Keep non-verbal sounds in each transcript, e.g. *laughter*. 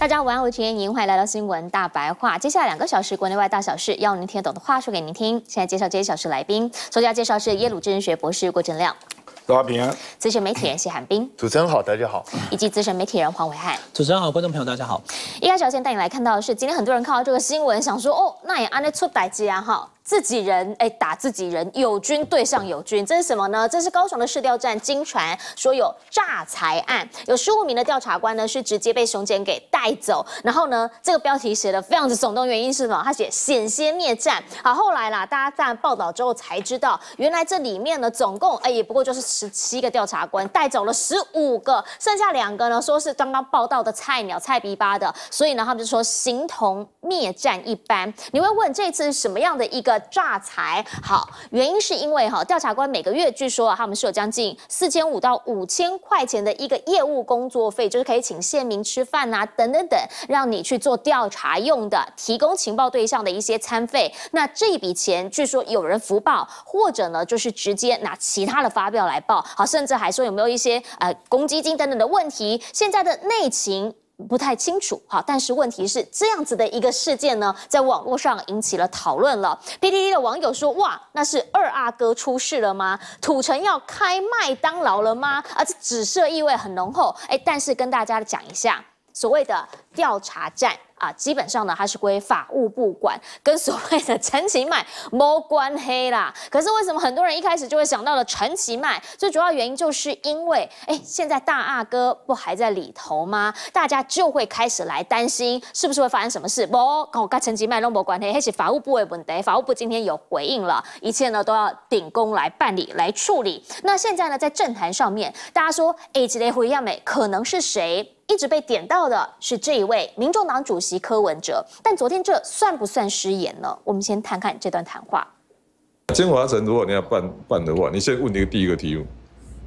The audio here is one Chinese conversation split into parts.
大家午安，我是陈彦莹，欢迎来到新闻大白话。接下来两个小时，国内外大小事，要您听得懂的话说给您听。现在介绍这一小时来宾，先要介绍是耶鲁政治学博士郭正亮，大家平安。资深媒体人谢汉斌。主持人好，大家好。以及资深媒体人黄伟汉，主持人好，观众朋友大家好。一开始先带你来看到的是，今天很多人看到这个新闻，想说哦，那也安得出代机啊哈。自己人哎，打自己人，友军对上友军，这是什么呢？这是高雄的市调站，经传说有诈财案，有十五名的调查官呢，是直接被熊检给带走。然后呢，这个标题写的非常之耸动，原因是什么？他写险些灭战。好，后来啦，大家在报道之后才知道，原来这里面呢，总共哎，也不过就是十七个调查官带走了十五个，剩下两个呢，说是刚刚报道的菜鸟菜逼吧的，所以呢，他们就说形同灭战一般。你会问这次是什么样的一个？的诈财好，原因是因为哈，调查官每个月据说他们是有将近四千五到五千块钱的一个业务工作费，就是可以请县民吃饭呐，等等等，让你去做调查用的，提供情报对象的一些餐费。那这一笔钱据说有人福报，或者呢就是直接拿其他的发票来报，好，甚至还说有没有一些呃公积金等等的问题，现在的内情。不太清楚哈，但是问题是这样子的一个事件呢，在网络上引起了讨论了。PDD 的网友说：“哇，那是二阿哥出事了吗？土城要开麦当劳了吗？啊，这紫色意味很浓厚。”哎，但是跟大家讲一下，所谓的调查站。啊，基本上呢，他是归法务部管，*laughs* 跟所谓的陈其迈摸关黑啦。可是为什么很多人一开始就会想到了陈其迈？最主要原因就是因为，哎，现在大阿哥不还在里头吗？大家就会开始来担心，是不是会发生什么事？不，跟我跟陈其迈都没关系，还是法务部的问题。法务部今天有回应了，一切呢都要顶公来办理来处理。那现在呢，在政坛上面，大家说，哎，这得胡一阳可能是谁？一直被点到的是这一位民众党主席柯文哲，但昨天这算不算失言呢？我们先谈看这段谈话。金华城，如果你要办办的话，你先问一个第一个题目，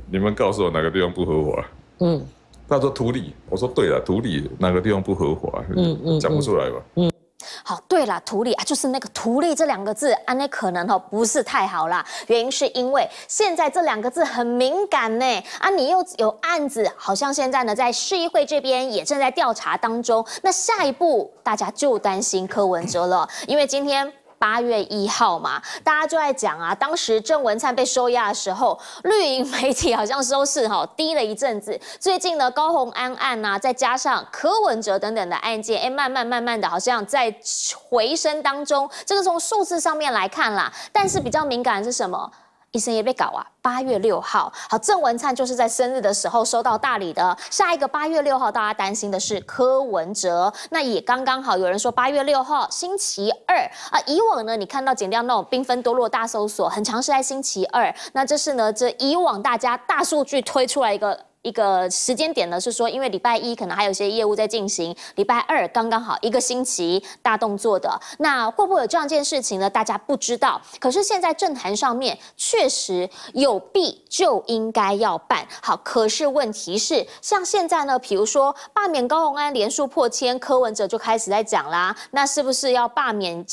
你们告诉我哪个地方不合法？嗯，他说土里，我说对了，土里哪个地方不合法？嗯嗯，讲不出来吧？嗯。好，对了，图例啊，就是那个图例这两个字，啊，那可能哈不是太好啦。原因是因为现在这两个字很敏感呢，啊，你又有案子，好像现在呢在市议会这边也正在调查当中，那下一步大家就担心柯文哲了，因为今天。八月一号嘛，大家就在讲啊，当时郑文灿被收押的时候，绿营媒体好像收视哈低了一阵子。最近呢，高鸿安案呐，再加上柯文哲等等的案件，哎，慢慢慢慢的，好像在回升当中。这个从数字上面来看啦，但是比较敏感的是什么？医生也被搞啊！八月六号，好，郑文灿就是在生日的时候收到大礼的。下一个八月六号，大家担心的是柯文哲，那也刚刚好。有人说八月六号星期二啊，以往呢，你看到尽量那种缤纷多落大搜索，很常是在星期二。那这是呢，这以往大家大数据推出来一个。一个时间点呢，是说因为礼拜一可能还有一些业务在进行，礼拜二刚刚好一个星期大动作的，那会不会有这样一件事情呢？大家不知道。可是现在政坛上面确实有弊，就应该要办好。可是问题是，像现在呢，比如说罢免高鸿安连数破千，柯文哲就开始在讲啦，那是不是要罢免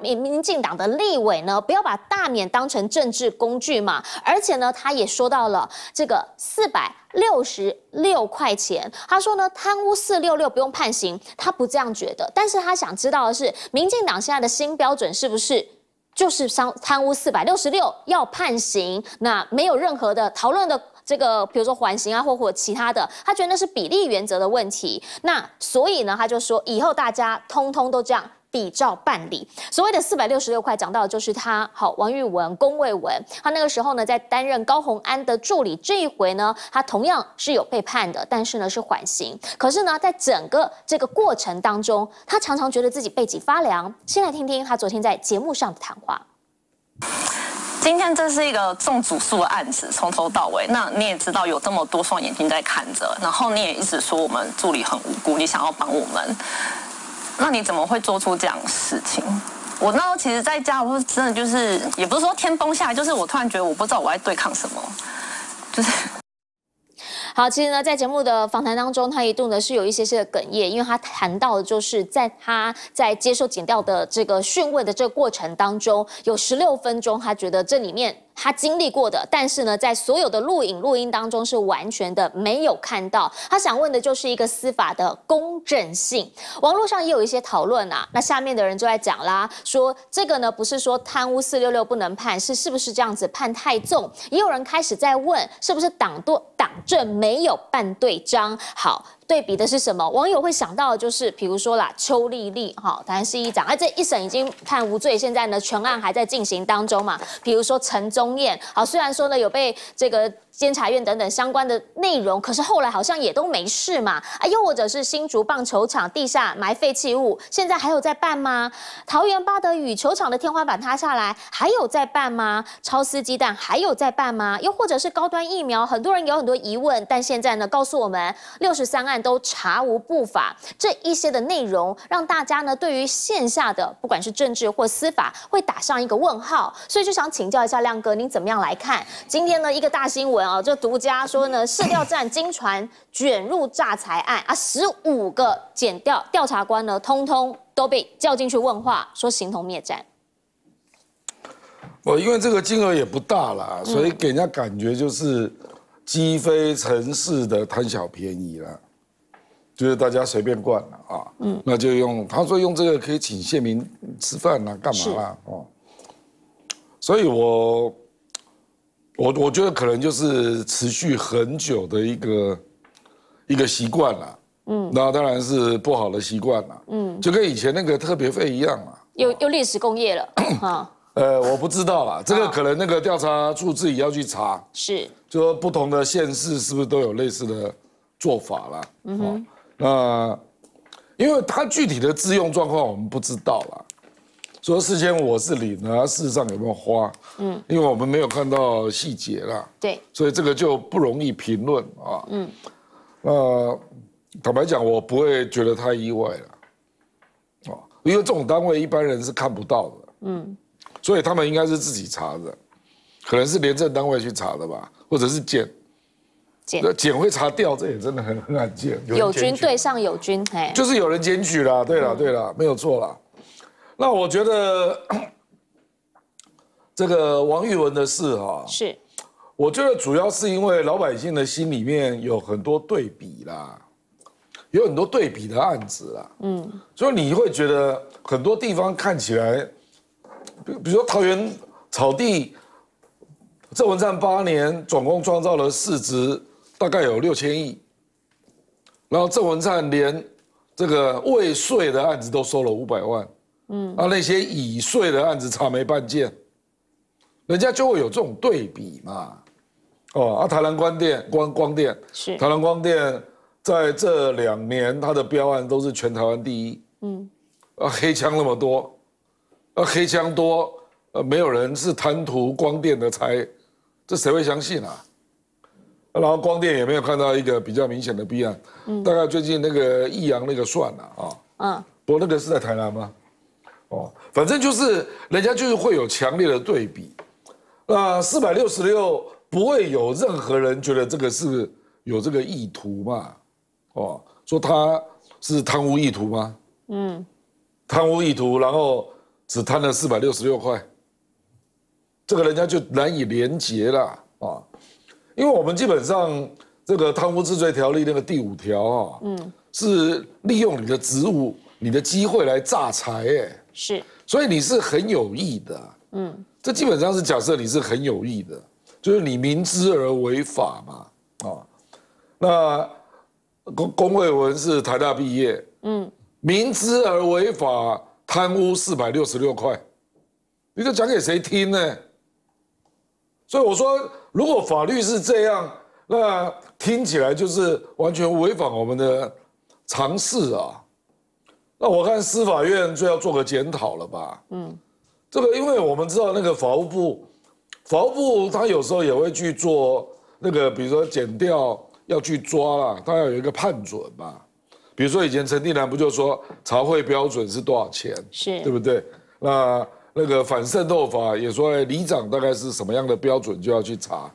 民民民进党的立委呢？不要把大免当成政治工具嘛。而且呢，他也说到了这个四百。六十六块钱，他说呢，贪污四六六不用判刑，他不这样觉得。但是他想知道的是，民进党现在的新标准是不是就是商贪污四百六十六要判刑？那没有任何的讨论的这个，比如说缓刑啊，或或其他的，他觉得那是比例原则的问题。那所以呢，他就说以后大家通通都这样。比照办理，所谓的四百六十六块，讲到的就是他。好，王玉文、龚卫文，他那个时候呢，在担任高宏安的助理。这一回呢，他同样是有被判的，但是呢是缓刑。可是呢，在整个这个过程当中，他常常觉得自己背脊发凉。先来听听他昨天在节目上的谈话。今天这是一个重主诉的案子，从头到尾，那你也知道有这么多双眼睛在看着，然后你也一直说我们助理很无辜，你想要帮我们。那你怎么会做出这样的事情？我那时候其实在家，我不是真的就是，也不是说天崩下来，就是我突然觉得我不知道我要对抗什么，就是。好，其实呢，在节目的访谈当中，他一度呢是有一些些的哽咽，因为他谈到的就是在他在接受剪掉的这个讯问的这个过程当中，有十六分钟，他觉得这里面。他经历过的，但是呢，在所有的录影录音当中是完全的没有看到。他想问的就是一个司法的公正性。网络上也有一些讨论啊，那下面的人就在讲啦，说这个呢不是说贪污四六六不能判，是是不是这样子判太重？也有人开始在问，是不是党多党政没有办对章？好。对比的是什么？网友会想到的就是，比如说啦，邱丽丽，哈，台湾第一长，而这一审已经判无罪，现在呢，全案还在进行当中嘛。比如说陈宗燕，好，虽然说呢，有被这个。监察院等等相关的内容，可是后来好像也都没事嘛，啊，又或者是新竹棒球场地下埋废弃物，现在还有在办吗？桃园巴德语球场的天花板塌下来，还有在办吗？超丝鸡蛋还有在办吗？又或者是高端疫苗，很多人有很多疑问，但现在呢，告诉我们六十三案都查无不法，这一些的内容让大家呢对于线下的不管是政治或司法会打上一个问号，所以就想请教一下亮哥，您怎么样来看今天呢一个大新闻？啊！这独家说呢，市调站经传卷入诈财案啊，十五个检调调查官呢，通通都被叫进去问话，说形同灭战。我因为这个金额也不大啦，所以给人家感觉就是鸡飞城市的贪小便宜啦，就是大家随便惯了啊。嗯，那就用他说用这个可以请县民吃饭啦，干嘛啦？哦，所以我。我我觉得可能就是持续很久的一个一个习惯了，嗯，那当然是不好的习惯了，嗯，就跟以前那个特别费一样嘛，又又历史工业了，*clears throat* 哈，呃，我不知道啦，这个可能那个调查处自己要去查，是，就说不同的县市是不是都有类似的做法啦。嗯哼，那因为它具体的自用状况我们不知道啦。说事先我是领了，事实上有没有花？嗯，因为我们没有看到细节啦。对，所以这个就不容易评论啊。嗯，那坦白讲，我不会觉得太意外了。啊，因为这种单位一般人是看不到的。嗯，所以他们应该是自己查的，可能是廉政单位去查的吧，或者是检检，会查掉，这也真的很很罕见。友军对上友军，嘿，就是有人检举了。对了，对了，没有错了。那我觉得这个王玉文的事哈，是，我觉得主要是因为老百姓的心里面有很多对比啦，有很多对比的案子啦，嗯，所以你会觉得很多地方看起来，比比如说桃园草地，郑文灿八年总共创造了市值大概有六千亿，然后郑文灿连这个未税的案子都收了五百万。嗯啊，那些已碎的案子查没办件，人家就会有这种对比嘛。哦，啊，台南光电光光电是台南光电，在这两年它的标案都是全台湾第一。嗯，啊，黑枪那么多，啊，黑枪多，呃，没有人是贪图光电的财，这谁会相信啊？然后光电也没有看到一个比较明显的弊案。嗯，大概最近那个益阳那个算了啊。嗯。不过那个是在台南吗？哦，反正就是人家就是会有强烈的对比，那四百六十六不会有任何人觉得这个是有这个意图嘛？哦，说他是贪污意图吗？嗯，贪污意图，然后只贪了四百六十六块，这个人家就难以连结了啊，因为我们基本上这个贪污治罪条例那个第五条啊，嗯，是利用你的职务、你的机会来诈财哎。是，所以你是很有意的，嗯，这基本上是假设你是很有意的，就是你明知而违法嘛，啊，那龚龚惠文是台大毕业，嗯，明知而违法贪污四百六十六块，你这讲给谁听呢？所以我说，如果法律是这样，那听起来就是完全违反我们的常识啊。那我看司法院最要做个检讨了吧？嗯，这个因为我们知道那个法务部，法务部他有时候也会去做那个，比如说减掉要去抓啦，他要有一个判准嘛。比如说以前陈定南不就说查会标准是多少钱，是，对不对？那那个反渗透法也说，哎，里长大概是什么样的标准就要去查，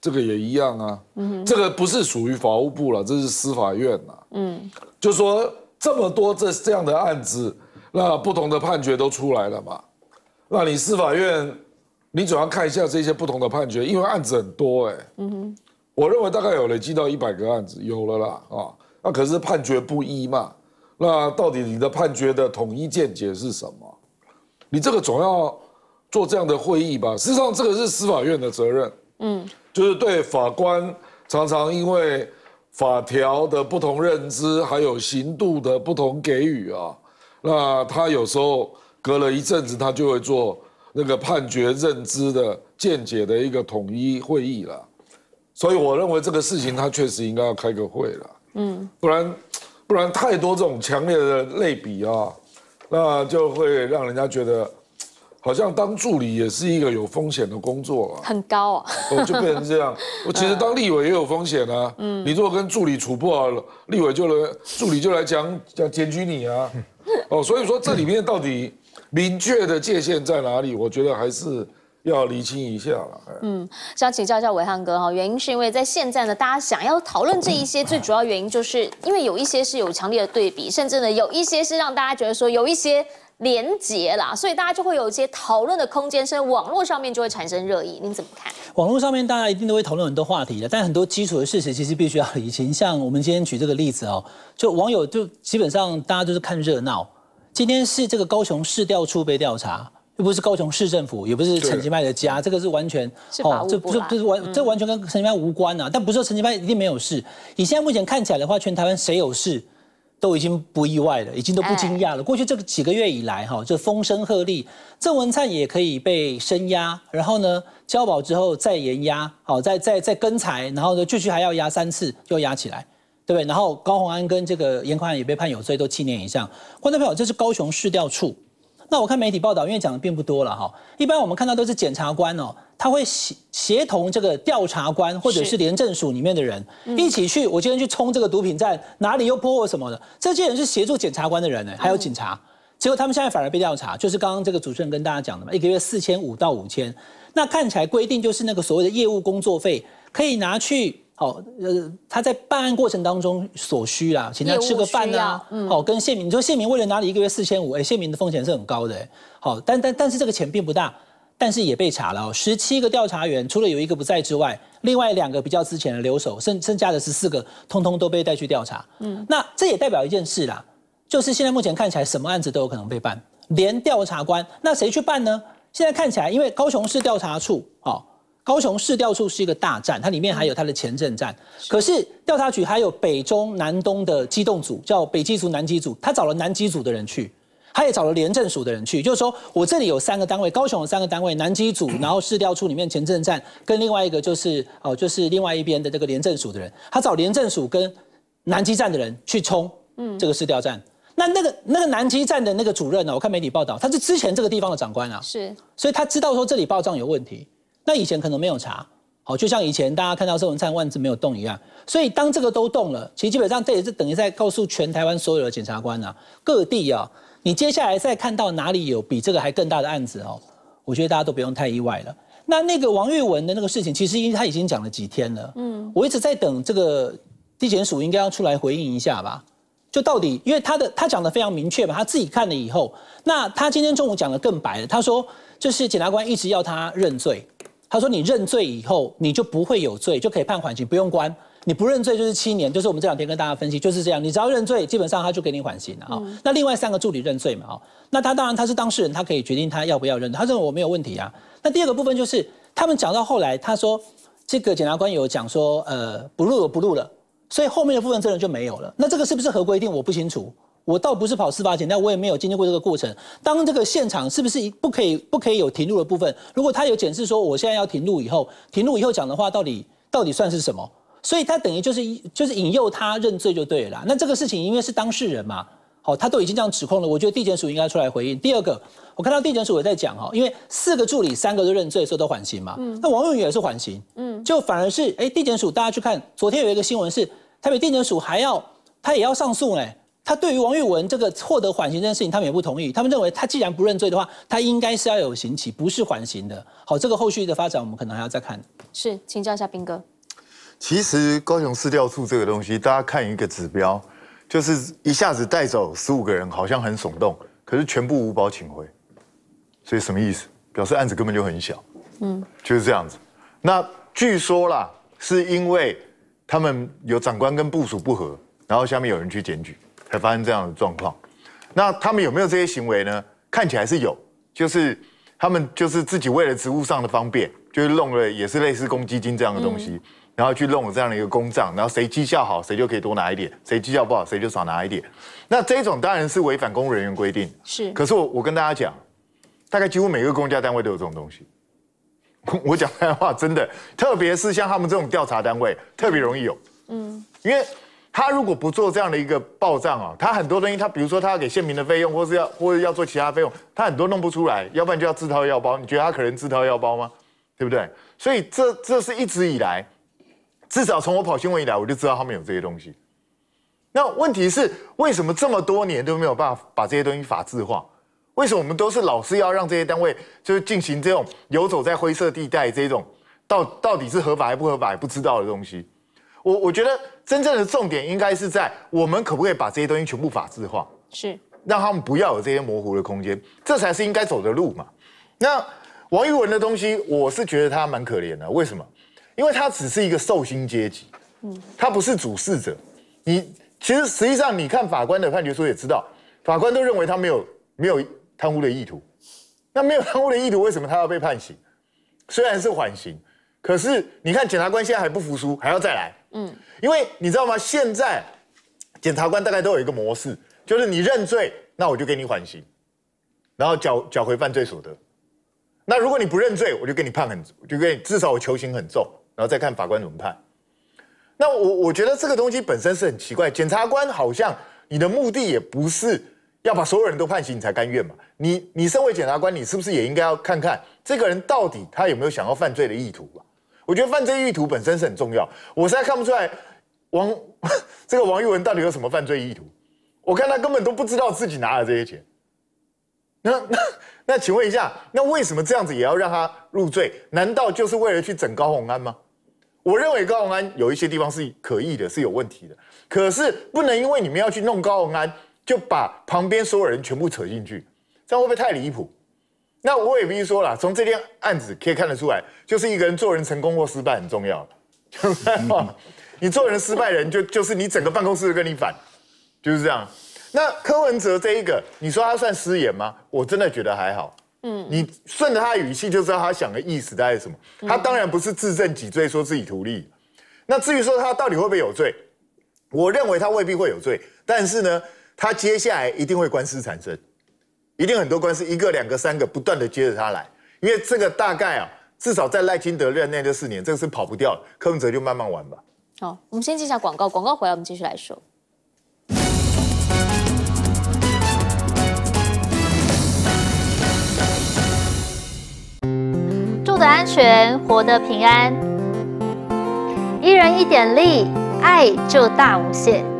这个也一样啊。嗯，这个不是属于法务部了，这是司法院呐。嗯，就说。这么多这这样的案子，那不同的判决都出来了嘛？那你司法院，你总要看一下这些不同的判决，因为案子很多哎。嗯哼，我认为大概有累积到一百个案子有了啦啊，那可是判决不一嘛？那到底你的判决的统一见解是什么？你这个总要做这样的会议吧？事实上，这个是司法院的责任。嗯，就是对法官常常因为。法条的不同认知，还有刑度的不同给予啊，那他有时候隔了一阵子，他就会做那个判决认知的见解的一个统一会议了。所以我认为这个事情他确实应该要开个会了，嗯，不然不然太多这种强烈的类比啊，那就会让人家觉得。好像当助理也是一个有风险的工作了，很高我就变成这样。我 *laughs* 其实当立委也有风险啊，嗯，你如果跟助理处不好了，立委就来助理就来讲讲检举你啊。*laughs* 哦，所以说这里面到底明确的界限在哪里？我觉得还是要厘清一下了。嗯，想请教一下伟汉哥哈，原因是因为在现在呢，大家想要讨论这一些，最主要原因就是因为有一些是有强烈的对比，甚至呢有一些是让大家觉得说有一些。连结啦，所以大家就会有一些讨论的空间，所以网络上面就会产生热议。您怎么看？网络上面大家一定都会讨论很多话题的，但很多基础的事实其实必须要理清。像我们今天举这个例子哦，就网友就基本上大家都是看热闹。今天是这个高雄市调处被调查，又不是高雄市政府，也不是陈其麦的家，这个是完全哦，这不是这是完，这完全跟陈其麦无关呐。但不是说陈其麦一定没有事。以现在目前看起来的话，全台湾谁有事？都已经不意外了，已经都不惊讶了。过去这几个月以来，哈，这风声鹤唳，郑文灿也可以被升压，然后呢，交保之后再延压，好，再再再跟裁，然后呢，继续还要压三次，又压起来，对不对？然后高鸿安跟这个严宽也被判有罪，都七年以上。观众朋友，这是高雄市调处。那我看媒体报道，因为讲的并不多了哈，一般我们看到都是检察官哦。他会协协同这个调查官或者是廉政署里面的人一起去，我今天去冲这个毒品站，哪里又破获什么的。这些人是协助检察官的人呢，还有警察，结果他们现在反而被调查。就是刚刚这个主持人跟大家讲的嘛，一个月四千五到五千，那看起来规定就是那个所谓的业务工作费，可以拿去好呃他在办案过程当中所需啦，请他吃个饭呐，好跟谢民，你说谢民为了拿你一个月四千五，哎，谢民的风险是很高的，好，但但但是这个钱并不大。但是也被查了哦，十七个调查员，除了有一个不在之外，另外两个比较之前的留守，剩剩下的十四个，通通都被带去调查。嗯，那这也代表一件事啦，就是现在目前看起来，什么案子都有可能被办，连调查官，那谁去办呢？现在看起来，因为高雄市调查处，哦，高雄市调处是一个大站，它里面还有它的前镇站，可是调查局还有北中南东的机动组，叫北机组、南机组，他找了南机组的人去。他也找了廉政署的人去，就是说我这里有三个单位，高雄有三个单位，南机组，然后市调处里面前政站跟另外一个就是哦，就是另外一边的这个廉政署的人，他找廉政署跟南基站的人去冲，嗯，这个市调站，那那个那个南基站的那个主任呢，我看媒体报道，他是之前这个地方的长官啊，是，所以他知道说这里报账有问题，那以前可能没有查，好，就像以前大家看到周文灿万字没有动一样，所以当这个都动了，其实基本上这也是等于在告诉全台湾所有的检察官啊，各地啊。你接下来再看到哪里有比这个还更大的案子哦？我觉得大家都不用太意外了。那那个王玉文的那个事情，其实因为他已经讲了几天了，嗯，我一直在等这个地检署应该要出来回应一下吧。就到底因为他的他讲的非常明确嘛，他自己看了以后，那他今天中午讲的更白了，他说就是检察官一直要他认罪，他说你认罪以后你就不会有罪，就可以判缓刑，不用关。你不认罪就是七年，就是我们这两天跟大家分析就是这样。你只要认罪，基本上他就给你缓刑了啊。那另外三个助理认罪嘛啊，那他当然他是当事人，他可以决定他要不要认。他认为我没有问题啊。那第二个部分就是他们讲到后来，他说这个检察官有讲说，呃，不录了，不录了，所以后面的部分证人就没有了。那这个是不是合规定？我不清楚。我倒不是跑司法检，但我也没有经历过这个过程。当这个现场是不是不可以不可以有停录的部分？如果他有检视说我现在要停录，以后停录以后讲的话，到底到底算是什么？所以他等于就是就是引诱他认罪就对了。那这个事情因为是当事人嘛，好，他都已经这样指控了，我觉得地检署应该出来回应。第二个，我看到地检署也在讲哈，因为四个助理三个都认罪，所以都缓刑嘛。嗯，那王玉文也是缓刑，嗯，就反而是哎，地检署大家去看，昨天有一个新闻是，台北地检署还要他也要上诉哎，他对于王玉文这个获得缓刑这件事情，他们也不同意，他们认为他既然不认罪的话，他应该是要有刑期，不是缓刑的。好，这个后续的发展我们可能还要再看。是，请教一下斌哥。其实高雄市调处这个东西，大家看一个指标，就是一下子带走十五个人，好像很耸动，可是全部无保请回，所以什么意思？表示案子根本就很小，嗯，就是这样子。那据说啦，是因为他们有长官跟部署不合，然后下面有人去检举，才发生这样的状况。那他们有没有这些行为呢？看起来是有，就是他们就是自己为了职务上的方便，就是弄了也是类似公积金这样的东西。然后去弄这样的一个公账，然后谁绩效好，谁就可以多拿一点；谁绩效不好，谁就少拿一点。那这种当然是违反公务人员规定。是，可是我我跟大家讲，大概几乎每个公家单位都有这种东西。*laughs* 我讲那的话真的，特别是像他们这种调查单位，特别容易有。嗯，因为他如果不做这样的一个报账啊，他很多东西，他比如说他要给县民的费用，或是要或是要做其他费用，他很多弄不出来，要不然就要自掏腰包。你觉得他可能自掏腰包吗？对不对？所以这这是一直以来。至少从我跑新闻以来，我就知道他们有这些东西。那问题是，为什么这么多年都没有办法把这些东西法制化？为什么我们都是老是要让这些单位就是进行这种游走在灰色地带这种，到到底是合法还不合法不知道的东西？我我觉得真正的重点应该是在我们可不可以把这些东西全部法制化，是让他们不要有这些模糊的空间，这才是应该走的路嘛。那王玉文的东西，我是觉得他蛮可怜的，为什么？因为他只是一个受刑阶级，嗯，他不是主事者。你其实实际上你看法官的判决书也知道，法官都认为他没有没有贪污的意图。那没有贪污的意图，为什么他要被判刑？虽然是缓刑，可是你看检察官现在还不服输，还要再来。嗯，因为你知道吗？现在检察官大概都有一个模式，就是你认罪，那我就给你缓刑，然后缴缴回犯罪所得。那如果你不认罪，我就给你判很，就给你至少我求刑很重。然后再看法官怎么判，那我我觉得这个东西本身是很奇怪，检察官好像你的目的也不是要把所有人都判刑你才甘愿嘛？你你身为检察官，你是不是也应该要看看这个人到底他有没有想要犯罪的意图吧？我觉得犯罪意图本身是很重要，我实在看不出来王 *laughs* 这个王玉文到底有什么犯罪意图，我看他根本都不知道自己拿了这些钱。那那 *laughs* 那，请问一下，那为什么这样子也要让他入罪？难道就是为了去整高洪安吗？我认为高鸿安有一些地方是可疑的，是有问题的。可是不能因为你们要去弄高鸿安，就把旁边所有人全部扯进去，这样会不会太离谱？那我也必须说了，从这件案子可以看得出来，就是一个人做人成功或失败很重要就是你做人失败，人就就是你整个办公室跟你反，就是这样。那柯文哲这一个，你说他算失言吗？我真的觉得还好。嗯，你顺着他的语气就知道他想的意思大概是什么。他当然不是自证己罪，说自己图利。那至于说他到底会不会有罪，我认为他未必会有罪，但是呢，他接下来一定会官司产生，一定很多官司，一个、两个、三个，不断的接着他来，因为这个大概啊，至少在赖清德任内这四年，这个是跑不掉。柯文哲就慢慢玩吧。好，我们先进下广告，广告回来我们继续来说。安全，活得平安。一人一点力，爱就大无限。